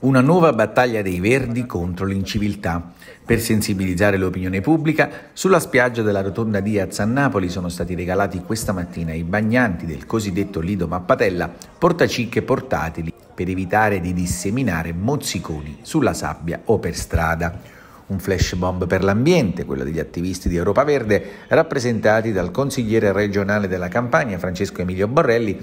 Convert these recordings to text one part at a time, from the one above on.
Una nuova battaglia dei Verdi contro l'inciviltà. Per sensibilizzare l'opinione pubblica, sulla spiaggia della rotonda Diaz a Napoli sono stati regalati questa mattina ai bagnanti del cosiddetto Lido Mappatella portacicche portatili per evitare di disseminare mozziconi sulla sabbia o per strada. Un flash bomb per l'ambiente, quello degli attivisti di Europa Verde, rappresentati dal consigliere regionale della Campania Francesco Emilio Borrelli,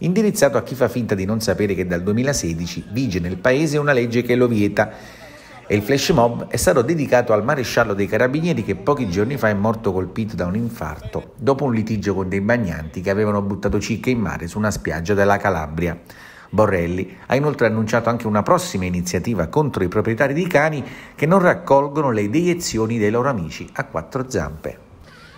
indirizzato a chi fa finta di non sapere che dal 2016 vige nel paese una legge che lo vieta e il flash mob è stato dedicato al maresciallo dei carabinieri che pochi giorni fa è morto colpito da un infarto dopo un litigio con dei bagnanti che avevano buttato cicche in mare su una spiaggia della Calabria. Borrelli ha inoltre annunciato anche una prossima iniziativa contro i proprietari di cani che non raccolgono le deiezioni dei loro amici a quattro zampe.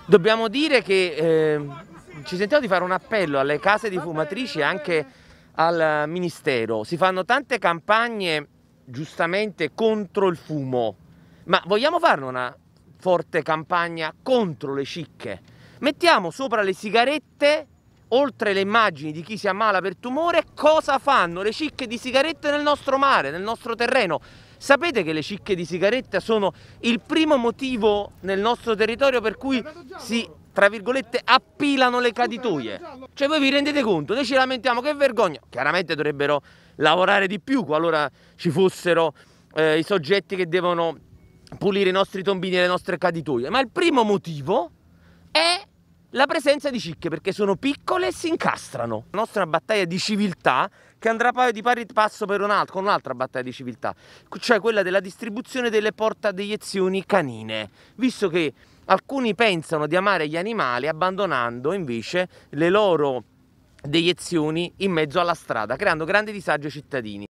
Dobbiamo dire che eh ci sentiamo di fare un appello alle case di fumatrici e anche al Ministero. Si fanno tante campagne giustamente contro il fumo, ma vogliamo farne una forte campagna contro le cicche? Mettiamo sopra le sigarette, oltre le immagini di chi si ammala per tumore, cosa fanno le cicche di sigarette nel nostro mare, nel nostro terreno. Sapete che le cicche di sigaretta sono il primo motivo nel nostro territorio per cui si tra virgolette, appilano le caditoie. Cioè voi vi rendete conto? Noi ci lamentiamo, che vergogna. Chiaramente dovrebbero lavorare di più qualora ci fossero eh, i soggetti che devono pulire i nostri tombini e le nostre caditoie. Ma il primo motivo è la presenza di cicche, perché sono piccole e si incastrano. La nostra battaglia di civiltà che andrà poi di pari passo per un'altra, con un'altra battaglia di civiltà, cioè quella della distribuzione delle porta deiezioni canine, visto che Alcuni pensano di amare gli animali abbandonando invece le loro deiezioni in mezzo alla strada, creando grandi disagi ai cittadini.